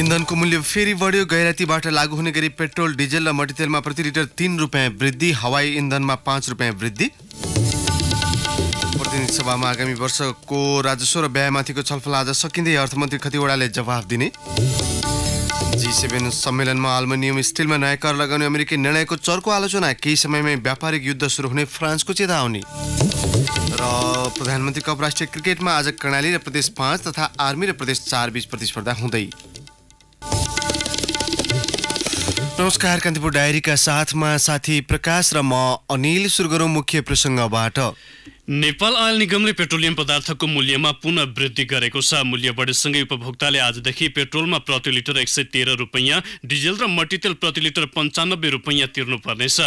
इन्धनको मूल्य फेरि बढ्यो गैरातीबाट लागू हुने गरी पेट्रोल डिजेल र मट्टितेलमा प्रति लिटर तिन रुपियाँ वृद्धि हवाई इन्धनमा पाँच रुपियाँ वृद्धि प्रतिनिधि सभामा आगामी वर्षको राजस्व र व्ययमाथिको छलफल आज सकिँदै अर्थमन्त्री खतिवडाले जवाफ दिने जी सेभेन सम्मेलनमा अल्मोनियम स्टिलमा नयाँ कर लगाउने अमेरिकी निर्णयको चर्को आलोचना केही समयमै व्यापारिक युद्ध सुरु हुने फ्रान्सको चेतावनी र प्रधानमन्त्री कप राष्ट्रिय क्रिकेटमा आज कर्णाली र प्रदेश पाँच तथा आर्मी र प्रदेश चार बीच प्रतिस्पर्धा हुँदै नमस्कार कान्तिपुर डायरीका साथमा साथी प्रकाश र म अनिल गरौँ मुख्य प्रसङ्गबाट नेपाल आयल निगमले पेट्रोलियम पदार्थको मूल्यमा पुनः वृद्धि गरेको छ मूल्य बढेसँगै उपभोक्ताले आजदेखि पेट्रोलमा प्रति लिटर एक सय तेह्र रुपियाँ डिजेल र मट्टितेल प्रति लिटर पन्चानब्बे रुपियाँ तिर्नुपर्नेछ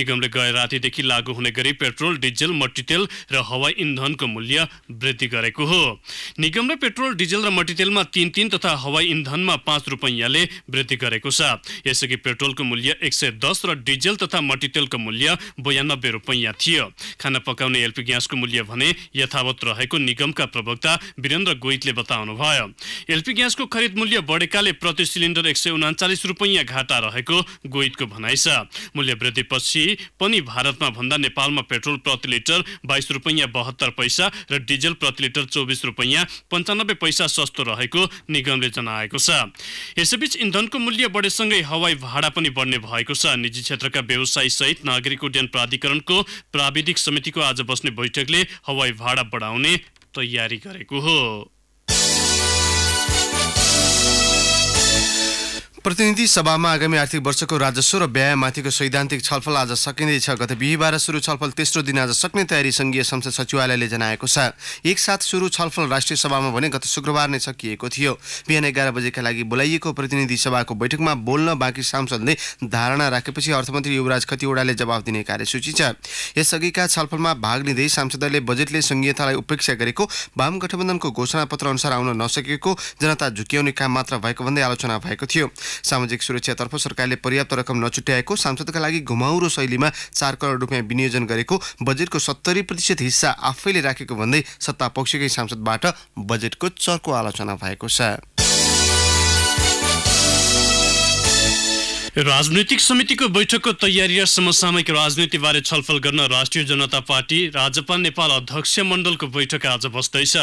निगमले गए रातिदेखि लागू हुने गरी पेट्रोल डिजल मट्टितेल र हवाई इन्धनको मूल्य वृद्धि गरेको हो निगमले पेट्रोल डिजेल र मट्टितेलमा तिन तिन तथा हवाई इन्धनमा पाँच रुपियाँले वृद्धि गरेको छ यसअघि पेट्रोलको मूल्य एक सय दस र डिजेल तथा मट्टितेलको मूल्य बयानब्बे रुपियाँ थियो खाना पकाउने एलपी ग्यासको मूल्य भने यथावत रहेको निगमका प्रवक्ता वीरेन्द्र गोइतले बताउनुभयो एलपी ग्यासको खरिद मूल्य बढेकाले प्रति सिलिन्डर एक सय उनाचालिस रुपियाँ घाटा रहेको गोइतको भनाइ छ मूल्य वृद्धिपछि पनि भारतमा भन्दा नेपालमा पेट्रोल प्रति लिटर बाइस रुपियाँ बहत्तर पैसा र डिजल प्रति लिटर चौबिस रुपियाँ पन्चानब्बे पैसा सस्तो रहेको निगमले जनाएको छ यसैबीच इन्धनको मूल्य बढेसँगै हवाई भाडा पनि बढ्ने भएको छ निजी क्षेत्रका व्यवसायी सहित नागरिक उड्डयन प्राधिकरणको प्राविधिक समितिको आज बस्ने बैठकले हवाई भाडा बढाउने तयारी गरेको हो प्रतिनिधि सभामा आगामी आर्थिक वर्षको राजस्व र व्ययमाथिको सैद्धान्तिक छलफल आज सकिँदैछ गत बिहिबार सुरु छलफल तेस्रो दिन आज सक्ने तयारी सङ्घीय संसद सचिवालयले जनाएको छ एकसाथ सुरु छलफल राष्ट्रिय सभामा भने गत शुक्रबार नै सकिएको थियो बिहान एघार बजेका लागि बोलाइएको प्रतिनिधि सभाको बैठकमा बोल्न बाँकी सांसदले धारणा राखेपछि अर्थमन्त्री युवराज खतिवड़ाले जवाब दिने कार्यसूची छ यसअघिका छलफलमा भाग लिँदै सांसदहरूले बजेटले सङ्घीयतालाई उपेक्षा गरेको वाम गठबन्धनको घोषणापत्र अनुसार आउन नसकेको जनता झुक्याउने काम मात्र भएको भन्दै आलोचना भएको थियो सामाजिक सुरक्षातर्फ सरकारले पर्याप्त रकम नछुट्याएको सांसदका लागि घुमाउरो शैलीमा चार करोड रुपियाँ विनियोजन गरेको बजेटको सत्तरी प्रतिशत हिस्सा आफैले राखेको भन्दै सत्तापक्षकै सांसदबाट बजेटको चर्को आलोचना भएको छ राजनैतिक समितिको बैठकको तयारी र समसामयिक राजनीतिबारे छलफल गर्न राष्ट्रिय जनता पार्टी राजपा नेपाल अध्यक्ष मण्डलको बैठक आज बस्दैछ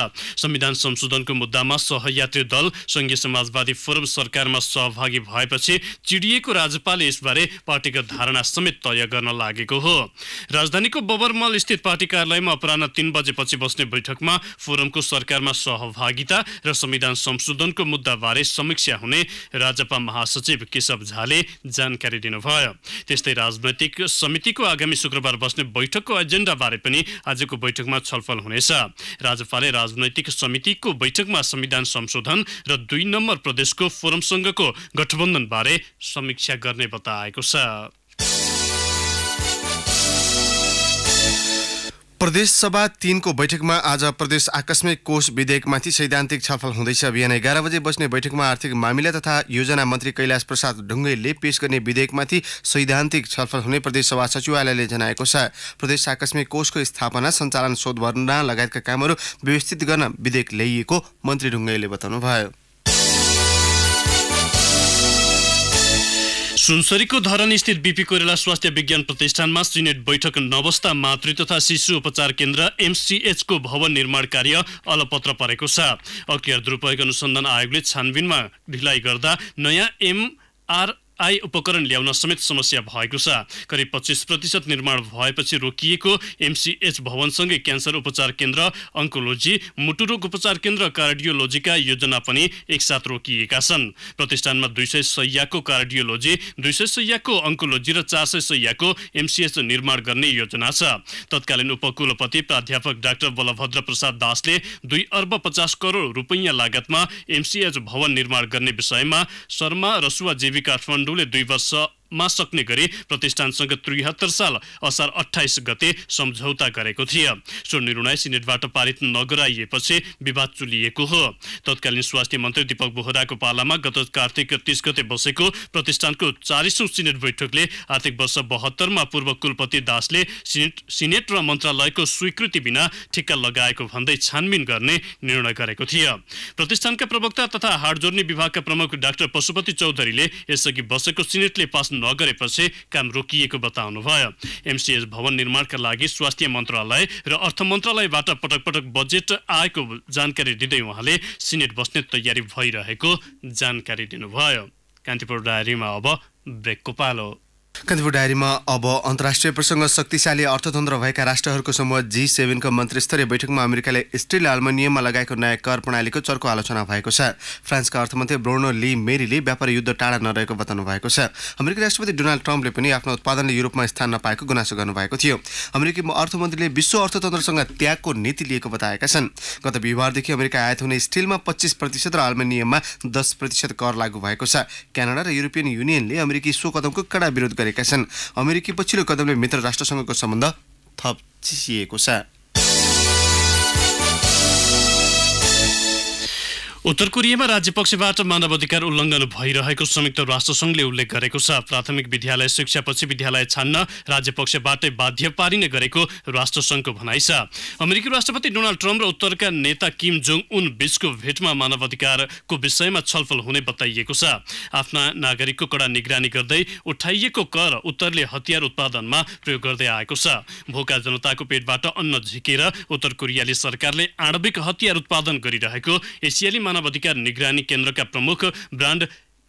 संविधान संशोधनको मुद्दामा सहयात्री दल सङ्घीय समाजवादी फोरम सरकारमा सहभागी भएपछि चिडिएको राजपाले यसबारे पार्टीको धारणा समेत तय गर्न लागेको हो राजधानीको बबरमल स्थित पार्टी कार्यालयमा अपराह तिन बजेपछि बस्ने बैठकमा फोरमको सरकारमा सहभागिता र संविधान संशोधनको मुद्दाबारे समीक्षा हुने राजपा महासचिव केशव झाले जानकारी दिनुभयो त्यस्तै राजनैतिक समितिको आगामी शुक्रबार बस्ने बैठकको एजेन्डाबारे पनि आजको बैठकमा छलफल हुनेछ राजपाले राजनैतिक समितिको बैठकमा संविधान संशोधन र दुई नम्बर प्रदेशको फोरमसँगको गठबन्धनबारे समीक्षा गर्ने बताएको छ प्रदेशसभा तिनको बैठकमा आज प्रदेश आकस्मिक कोष विधेयकमाथि सैद्धान्तिक छलफल हुँदैछ बिहान एघार बजे बस्ने बैठकमा आर्थिक मामिला तथा योजना मन्त्री कैलाश प्रसाद ढुङ्गेले पेश गर्ने विधेयकमाथि सैद्धान्तिक छलफल हुने प्रदेशसभा सचिवालयले जनाएको छ प्रदेश आकस्मिक कोषको स्थापना सञ्चालन शोधभर्ना लगायतका कामहरू व्यवस्थित गर्न विधेयक ल्याइएको मन्त्री ढुङ्गेले बताउनुभयो सुनसरीको धरान स्थित बिपी कोरेला स्वास्थ्य विज्ञान प्रतिष्ठानमा सिनेट बैठक नबस्दा मातृ तथा शिशु उपचार केन्द्र एमसिएचको भवन निर्माण कार्य अलपत्र परेको छ अख्तियार दुरुपयोग अनुसन्धान आयोगले छानबिनमा ढिलाइ गर्दा नयाँ एमआर आई उपकरण ल्याउन समेत समस्या भएको छ करिब पच्चिस प्रतिशत निर्माण भएपछि रोकिएको एमसिएच भवनसँगै क्यान्सर उपचार केन्द्र अङ्कोलोजी मुटुरोग उपचार केन्द्र कार्डियोलोजीका योजना पनि एकसाथ रोकिएका छन् प्रतिष्ठानमा दुई सय सयको कार्डियोलोजी दुई सय सयको अङ्कोलोजी र चार सय सयको एमसिएच निर्माण गर्ने योजना छ तत्कालीन उपकुलपति प्राध्यापक डाक्टर बलभद्र प्रसाद दासले दुई अर्ब पचास करोड रुपैयाँ लागतमा एमसिएच भवन निर्माण गर्ने विषयमा शर्मा रसुवा जेवी काठमाडौँ o Dulle Duyvası मा सक्ने गरी प्रतिष्ठानसँग त्रिहत्तर साल असार अठाइस गते सम्झौता गरेको थियो सो निर्णय सिनेटबाट पारित नगराइएपछि विवाद चुलिएको हो तत्कालीन स्वास्थ्य मन्त्री दीपक बोहराको पालामा गत कार्तिक तीस गते बसेको प्रतिष्ठानको चालिसौँ सिनेट बैठकले आर्थिक वर्ष बहत्तरमा पूर्व कुलपति दासले सिनेट र मन्त्रालयको स्वीकृति बिना ठिक्का लगाएको भन्दै छानबिन गर्ने निर्णय गरेको थियो प्रतिष्ठानका प्रवक्ता तथा हाडजोर्नी विभागका प्रमुख डाक्टर पशुपति चौधरीले यसअघि बसेको सिनेटले पास नगरेपछि काम रोकिएको बताउनुभयो एमसिएस भवन निर्माणका लागि स्वास्थ्य मन्त्रालय र अर्थ मन्त्रालयबाट पटक पटक बजेट आएको जानकारी दिँदै उहाँले सिनेट बस्ने तयारी भइरहेको जानकारी दिनुभयो कान्तिपुर डायरीमा अब ब्रेकको पालो कान्तिपुर डायरीमा अब अन्तर्राष्ट्रिय प्रसङ्ग शक्तिशाली अर्थतन्त्र भएका राष्ट्रहरूको समूह जी सेभेनको मन्त्रीस्तरीय बैठकमा अमेरिकाले स्टिल आल्मोनियममा लगाएको नयाँ कर प्रणालीको चर्को आलोचना भएको छ फ्रान्सका अर्थमन्त्री ब्रोनो ली मेरीले व्यापार युद्ध टाढा नरहेको बताउनु भएको छ अमेरिकी राष्ट्रपति डोनाल्ड ट्रम्पले पनि आफ्नो उत्पादनले युरोपमा स्थान नपाएको गुनासो गर्नुभएको थियो अमेरिकी अर्थमन्त्रीले विश्व अर्थतन्त्रसँग त्यागको नीति लिएको बताएका छन् गत बिहिबारदेखि अमेरिका आयात हुने स्टिलमा पच्चिस प्रतिशत र आल्मोनियममा दस प्रतिशत कर लागू भएको छ क्यानाडा र युरोपियन युनियनले अमेरिकी सो कडा विरोध गरेका छन् अमेरिकी पछिल्लो कदमले मित्र राष्ट्रसँगको सम्बन्ध थप चिसिएको छ उत्तर कोरियामा राज्यपक्षबाट मानव अधिकार उल्लङ्घन भइरहेको संयुक्त राष्ट्रसङ्घले उल्लेख गरेको छ प्राथमिक विद्यालय शिक्षापछि विद्यालय छान्न राज्यपक्षबाटै बाध्य पारिने गरेको राष्ट्रसङ्घको भनाइ छ अमेरिकी राष्ट्रपति डोनाल्ड ट्रम्प र उत्तरका नेता किम जोङ उन बीचको भेटमा मानव अधिकारको विषयमा छलफल हुने बताइएको छ आफ्ना नागरिकको कडा निगरानी गर्दै उठाइएको कर उत्तरले हतियार उत्पादनमा प्रयोग गर्दै आएको छ भोका जनताको पेटबाट अन्न झिकेर उत्तर कोरियाली सरकारले आणविक हतियार उत्पादन गरिरहेको एसियाली मानव अधिकार निगरानी केन्द्रका प्रमुख ब्रान्ड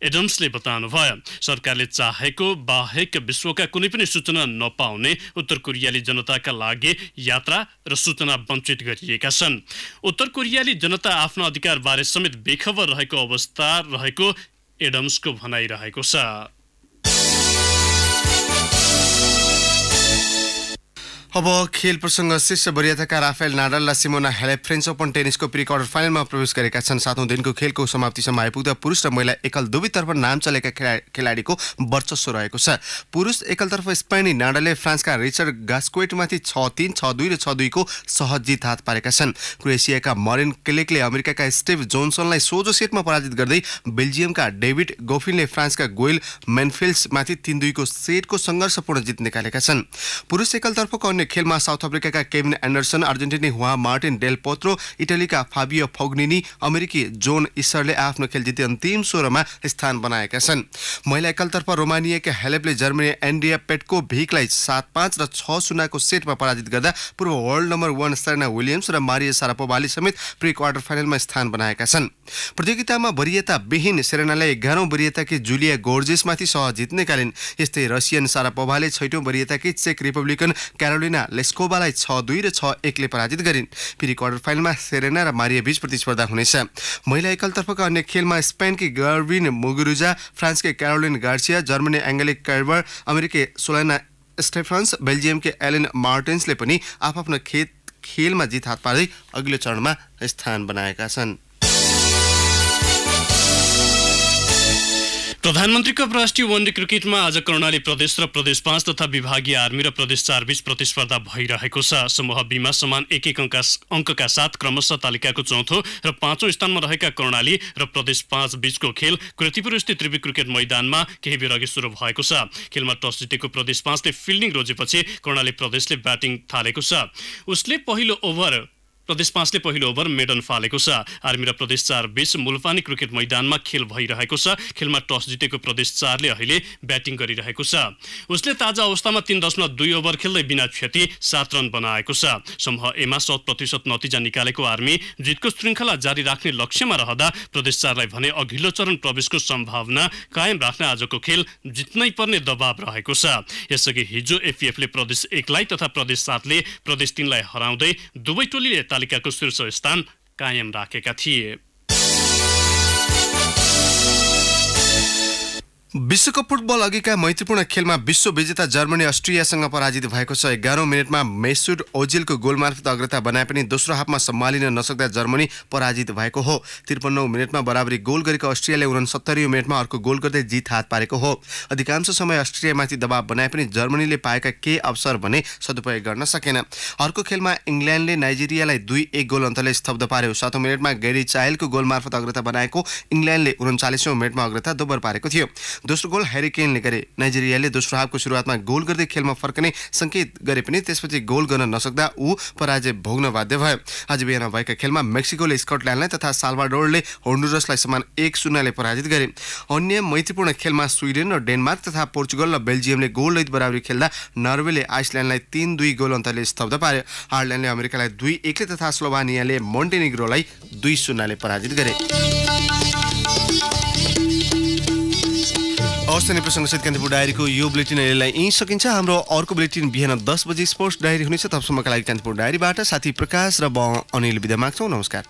एडम्सले बताउनुभयो सरकारले चाहेको बाहेक विश्वका कुनै पनि सूचना नपाउने उत्तर कोरियाली जनताका लागि यात्रा र सूचना वञ्चित गरिएका छन् उत्तर कोरियाली जनता आफ्ना अधिकारबारे समेत बेखबर रहेको अवस्था रहेको एडम्सको भनाइरहेको छ अब खेल प्रसङ्ग शीर्ष वरियताका राफेल नाडल र सिमोना हेले फ्रेन्च ओपन टेनिसको प्रि क्वार्टर फाइनलमा प्रवेश गरेका छन् सातौँ दिनको खेलको समाप्तिसम्म आइपुग्दा पुरुष र महिला एकल दुवैतर्फ नाम चलेका खेलाडीको वर्चस्व रहेको छ पुरुष एकलतर्फ स्पेनी नाडलले फ्रान्सका रिचर्ड गास्क्वेटमाथि छ तिन छ दुई र छ दुईको सहज जित हात पारेका छन् क्रोएसियाका मरिन क्लेकले अमेरिकाका स्टिभ जोन्सनलाई सोझो सेटमा पराजित गर्दै बेल्जियमका डेभिड गोफिनले फ्रान्सका गोइल मेनफिल्ड्समाथि तिन दुईको सेटको सङ्घर्षपूर्ण जित निकालेका छन् पुरुष एकलतर्फको अन्य खेलमा साउथ अफ्रिकाका केभिन एन्डरसन अर्जेन्टिनी हुवा मार्टिन डेल पोत्रो इटलीका फाबियो फोग्निनी अमेरिकी जोन इसरले आफ्नो खेल जिते अन्तिम सोह्रमा स्थान बनाएका छन् महिला एकलतर्फ रोमानियाका हेलेपले जर्मनी एन्डिया पेटको भिकलाई सात पाँच र छ शून्यको सेटमा पराजित गर्दा पूर्व world number one Serena Williams र मारिया सारापोभाले समेत प्री क्वार्टर फाइनलमा स्थान बनाएका छन् प्रतियोगितामा वरियता विहीन सेरेनाले एघारौँ वरियताकी जुलिया गोर्जेसमाथि सह जित्नेकालीन यस्तै रसियन सारापोभाले छैटौँ वरियताकी चेक रिपब्लिकन क्यारोलिन सेरेना लेस्कोबालाई छ दुई र छ एकले पराजित गरिन् फेरि क्वार्टर फाइनलमा सेरेना र मारिया बीच प्रतिस्पर्धा हुनेछ महिला एकलतर्फका अन्य खेलमा स्पेनकी गर्विन मुगुरुजा फ्रान्सकी Caroline Garcia Germany Angelique Kerber अमेरिकी सोलेना स्टेफन्स बेल्जियमकी एलेन मार्टिन्सले पनि आफआफ्नो खेत खेलमा जित हात पार्दै अघिल्लो चरणमा स्थान बनाएका छन् प्रधानमन्त्रीको राष्ट्रिय डे क्रिकेटमा आज कर्णाली प्रदेश र प्रदेश पाँच तथा विभागीय आर्मी र प्रदेश बीच प्रतिस्पर्धा भइरहेको छ समूह बीमा समान एक एक अङ्कका साथ क्रमशः तालिकाको चौथो र पाँचौं स्थानमा रहेका कर्णाली र प्रदेश पाँच बीचको खेल कृतिपुर स्थित त्रिवी क्रिकेट मैदानमा केही बेर अघि सुरु भएको छ खेलमा टस जितेको प्रदेश पाँचले फिल्डिङ रोजेपछि कर्णाली प्रदेशले ब्याटिङ थालेको छ उसले पहिलो ओभर प्रदेश पाँचले पहिलो ओभर मेडन फालेको छ आर्मी र प्रदेश चार बीच मुलपानी क्रिकेट मैदानमा खेल भइरहेको छ खेलमा टस जितेको प्रदेश चारले अहिले ब्याटिङ गरिरहेको छ उसले ताजा अवस्थामा तीन दशमलव दुई ओभर खेल्दै बिना क्षति सात रन बनाएको छ समूह एमा शत प्रतिशत नतिजा निकालेको आर्मी जितको श्रृङ्खला जारी राख्ने लक्ष्यमा रहँदा प्रदेश चारलाई भने अघिल्लो चरण प्रवेशको सम्भावना कायम राख्न आजको खेल जित्नै पर्ने दबाव रहेको छ यसअघि हिजो एफिएफले प्रदेश एकलाई तथा प्रदेश सातले प्रदेश तिनलाई हराउँदै दुवै टोलीले तालिकाको शीर्ष स्थान कायम राखेका थिए विश्वकप फुटबल अघिका मैत्रीपूर्ण खेलमा विश्व विजेता जर्मनी अस्ट्रियासँग पराजित भएको छ एघारौँ मिनटमा मेसुड ओजिलको गोलमार्फत अग्रता बनाए पनि दोस्रो हाफमा सम्हालिन नसक्दा जर्मनी पराजित भएको हो त्रिपन्नौ मिनटमा बराबरी गोल गरेको अस्ट्रियाले उनसत्तरी मिनटमा अर्को गोल गर्दै जित हात पारेको हो अधिकांश समय अस्ट्रियामाथि दबाव बनाए पनि जर्मनीले पाएका के अवसर भने सदुपयोग गर्न सकेन अर्को खेलमा इङ्ल्यान्डले नाइजेरियालाई दुई एक गोल अन्तले स्तब्ध पार्यो सातौँ मिनटमा गेरी चाइल्डको गोलमार्फत अग्रता बनाएको इङ्ल्यान्डले उन्चालिसौँ मिनटमा अग्रता दोब्बर पारेको थियो दोस्रो गोल हेरिकेनले गरे नाइजेरियाले दोस्रो हाफको सुरुवातमा गोल गर्दै खेलमा फर्कने सङ्केत गरे पनि त्यसपछि गोल गर्न नसक्दा ऊ पराजय भोग्न बाध्य भयो आज बिहान भएका खेलमा मेक्सिकोले स्कटल्यान्डलाई तथा सालभाडोरले होन्डुरसलाई समान एक शून्यले पराजित गरे अन्य मैत्रीपूर्ण खेलमा स्विडेन र डेनमार्क तथा पोर्चुगल र बेल्जियमले गोल रहित बराबरी खेल्दा नर्वेले आइसल्यान्डलाई तिन दुई गोल अन्तरले स्तब्ध पार्यो आयरल्यान्डले अमेरिकालाई दुई एकले तथा स्लोभानियाले मोन्टेनिग्रोलाई दुई शून्यले पराजित गरे हवस् त प्रसङ्ग सहित कान्तिपुर डायरीको यो अहिलेलाई यहीँ सकिन्छ हाम्रो अर्को बुलेटिन बिहान दस बजी स्पोर्ट्स डायरी हुनेछ तबसम्मका लागि कान्तिपुर डायरीबाट साथी प्रकाश र म अनिल विदा माग्छौँ नमस्कार